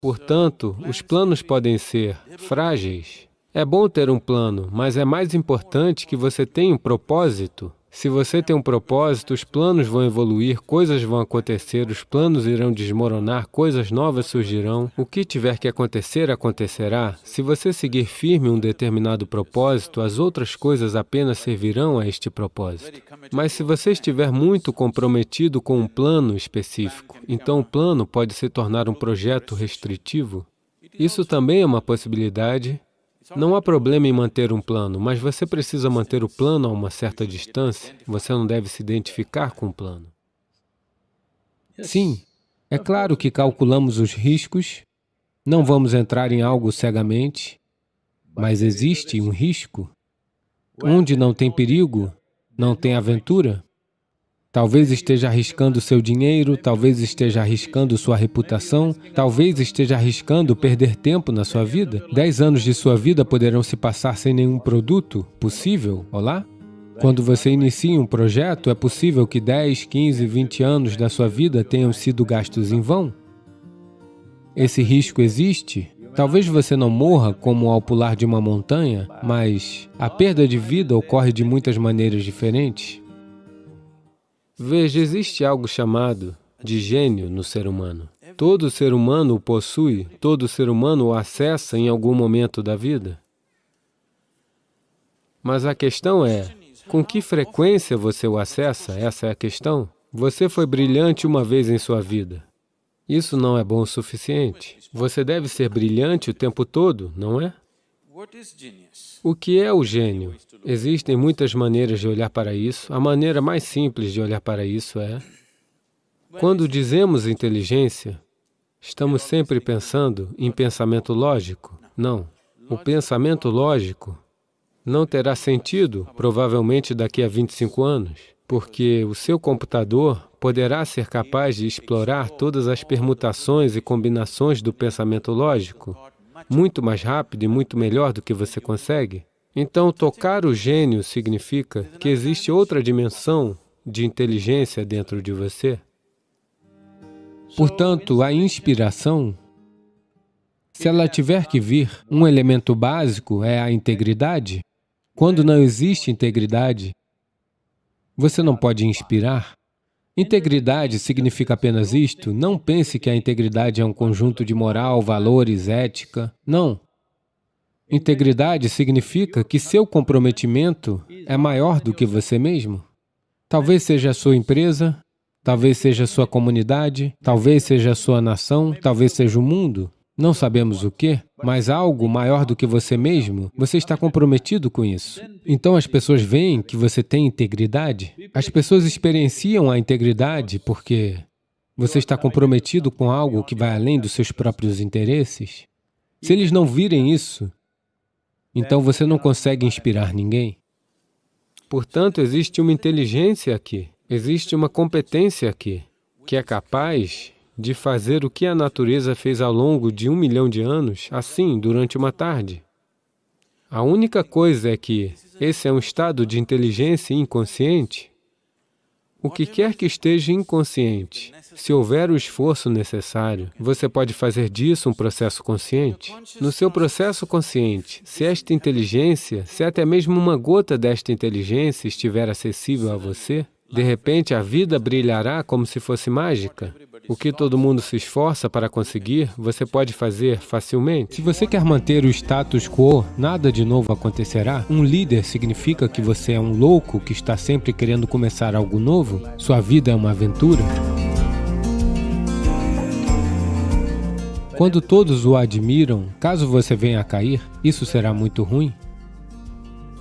Portanto, os planos podem ser frágeis. É bom ter um plano, mas é mais importante que você tenha um propósito. Se você tem um propósito, os planos vão evoluir, coisas vão acontecer, os planos irão desmoronar, coisas novas surgirão. O que tiver que acontecer, acontecerá. Se você seguir firme um determinado propósito, as outras coisas apenas servirão a este propósito. Mas se você estiver muito comprometido com um plano específico, então o plano pode se tornar um projeto restritivo. Isso também é uma possibilidade, não há problema em manter um plano, mas você precisa manter o plano a uma certa distância. Você não deve se identificar com o plano. Sim, é claro que calculamos os riscos, não vamos entrar em algo cegamente, mas existe um risco. Onde não tem perigo, não tem aventura. Talvez esteja arriscando seu dinheiro, talvez esteja arriscando sua reputação, talvez esteja arriscando perder tempo na sua vida. Dez anos de sua vida poderão se passar sem nenhum produto? Possível? Olá? Quando você inicia um projeto, é possível que 10, 15, 20 anos da sua vida tenham sido gastos em vão? Esse risco existe? Talvez você não morra como ao pular de uma montanha, mas a perda de vida ocorre de muitas maneiras diferentes. Veja, existe algo chamado de gênio no ser humano. Todo ser humano o possui, todo ser humano o acessa em algum momento da vida. Mas a questão é, com que frequência você o acessa? Essa é a questão. Você foi brilhante uma vez em sua vida. Isso não é bom o suficiente. Você deve ser brilhante o tempo todo, não é? O que é o gênio? Existem muitas maneiras de olhar para isso. A maneira mais simples de olhar para isso é... Quando dizemos inteligência, estamos sempre pensando em pensamento lógico. Não. O pensamento lógico não terá sentido, provavelmente daqui a 25 anos, porque o seu computador poderá ser capaz de explorar todas as permutações e combinações do pensamento lógico muito mais rápido e muito melhor do que você consegue? Então, tocar o gênio significa que existe outra dimensão de inteligência dentro de você. Portanto, a inspiração, se ela tiver que vir, um elemento básico é a integridade. Quando não existe integridade, você não pode inspirar. Integridade significa apenas isto? Não pense que a integridade é um conjunto de moral, valores, ética. Não. Integridade significa que seu comprometimento é maior do que você mesmo. Talvez seja a sua empresa, talvez seja a sua comunidade, talvez seja a sua nação, talvez seja o mundo não sabemos o que, mas algo maior do que você mesmo, você está comprometido com isso. Então as pessoas veem que você tem integridade. As pessoas experienciam a integridade porque você está comprometido com algo que vai além dos seus próprios interesses. Se eles não virem isso, então você não consegue inspirar ninguém. Portanto, existe uma inteligência aqui, existe uma competência aqui, que é capaz de fazer o que a natureza fez ao longo de um milhão de anos, assim, durante uma tarde. A única coisa é que esse é um estado de inteligência inconsciente. O que quer que esteja inconsciente, se houver o esforço necessário, você pode fazer disso um processo consciente. No seu processo consciente, se esta inteligência, se até mesmo uma gota desta inteligência estiver acessível a você, de repente, a vida brilhará como se fosse mágica. O que todo mundo se esforça para conseguir, você pode fazer facilmente. Se você quer manter o status quo, nada de novo acontecerá. Um líder significa que você é um louco que está sempre querendo começar algo novo? Sua vida é uma aventura? Quando todos o admiram, caso você venha a cair, isso será muito ruim?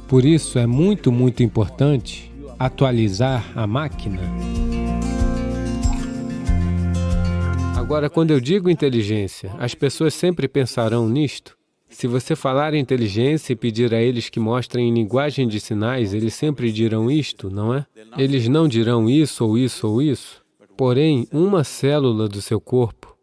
Por isso, é muito, muito importante atualizar a máquina. Agora, quando eu digo inteligência, as pessoas sempre pensarão nisto. Se você falar inteligência e pedir a eles que mostrem em linguagem de sinais, eles sempre dirão isto, não é? Eles não dirão isso ou isso ou isso. Porém, uma célula do seu corpo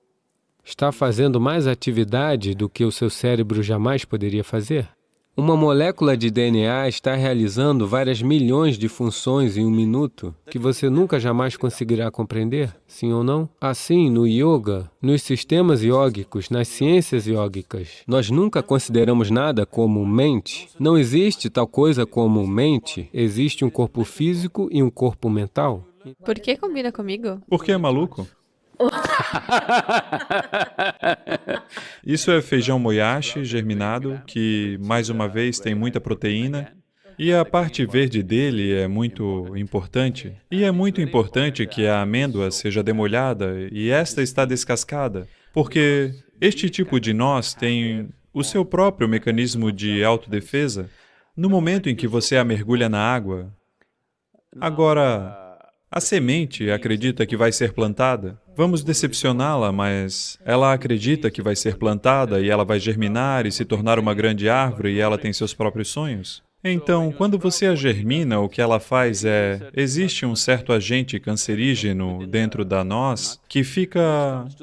está fazendo mais atividade do que o seu cérebro jamais poderia fazer. Uma molécula de DNA está realizando várias milhões de funções em um minuto que você nunca jamais conseguirá compreender, sim ou não? Assim, no yoga, nos sistemas iógicos, nas ciências iógicas, nós nunca consideramos nada como mente. Não existe tal coisa como mente. Existe um corpo físico e um corpo mental. Por que combina comigo? Porque é maluco. Isso é feijão moyashi germinado, que, mais uma vez, tem muita proteína. E a parte verde dele é muito importante. E é muito importante que a amêndoa seja demolhada e esta está descascada, porque este tipo de nós tem o seu próprio mecanismo de autodefesa no momento em que você a mergulha na água. Agora, a semente acredita que vai ser plantada. Vamos decepcioná-la, mas ela acredita que vai ser plantada e ela vai germinar e se tornar uma grande árvore e ela tem seus próprios sonhos. Então, quando você a germina, o que ela faz é. Existe um certo agente cancerígeno dentro da nós que fica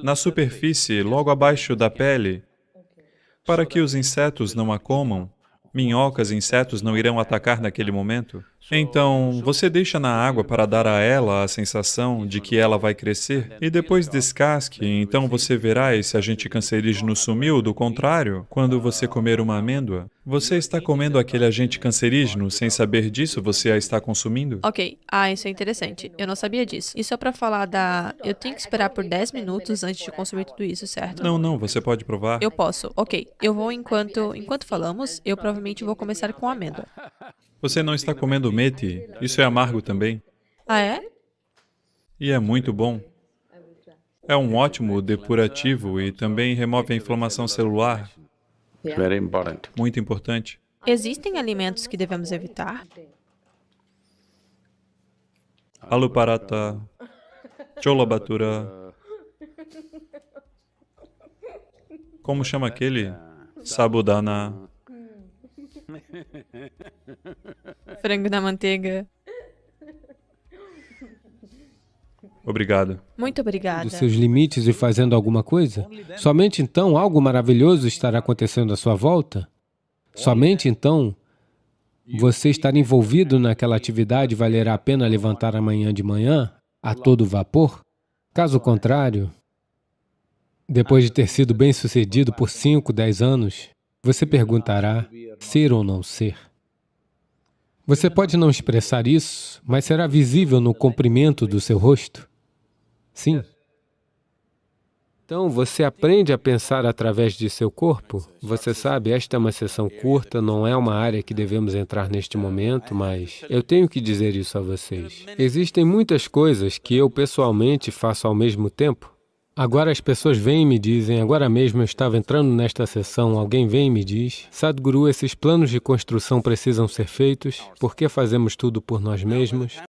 na superfície, logo abaixo da pele, para que os insetos não a comam. Minhocas e insetos não irão atacar naquele momento. Então, você deixa na água para dar a ela a sensação de que ela vai crescer e depois descasque, então você verá esse agente cancerígeno sumiu, do contrário, quando você comer uma amêndoa. Você está comendo aquele agente cancerígeno sem saber disso? Você a está consumindo? Ok. Ah, isso é interessante. Eu não sabia disso. E só para falar da. Eu tenho que esperar por 10 minutos antes de consumir tudo isso, certo? Não, não. Você pode provar. Eu posso. Ok. Eu vou enquanto. Enquanto falamos, eu provavelmente vou começar com amêndoa. Você não está comendo mete? Isso é amargo também. Ah, é? E é muito bom. É um ótimo depurativo e também remove a inflamação celular, é. Então. Muito importante. Existem alimentos que devemos evitar? Aluparata, cholabatura. Como chama aquele? Sabudana. Frango na manteiga. Obrigado. Muito obrigada. Dos seus limites e fazendo alguma coisa? Somente então algo maravilhoso estará acontecendo à sua volta? Somente então você estar envolvido naquela atividade valerá a pena levantar amanhã de manhã, a todo vapor? Caso contrário, depois de ter sido bem sucedido por 5, 10 anos, você perguntará ser ou não ser. Você pode não expressar isso, mas será visível no comprimento do seu rosto. Sim. Então, você aprende a pensar através de seu corpo. Você sabe, esta é uma sessão curta, não é uma área que devemos entrar neste momento, mas eu tenho que dizer isso a vocês. Existem muitas coisas que eu pessoalmente faço ao mesmo tempo. Agora as pessoas vêm e me dizem, agora mesmo eu estava entrando nesta sessão, alguém vem e me diz, Sadhguru, esses planos de construção precisam ser feitos, por que fazemos tudo por nós mesmos?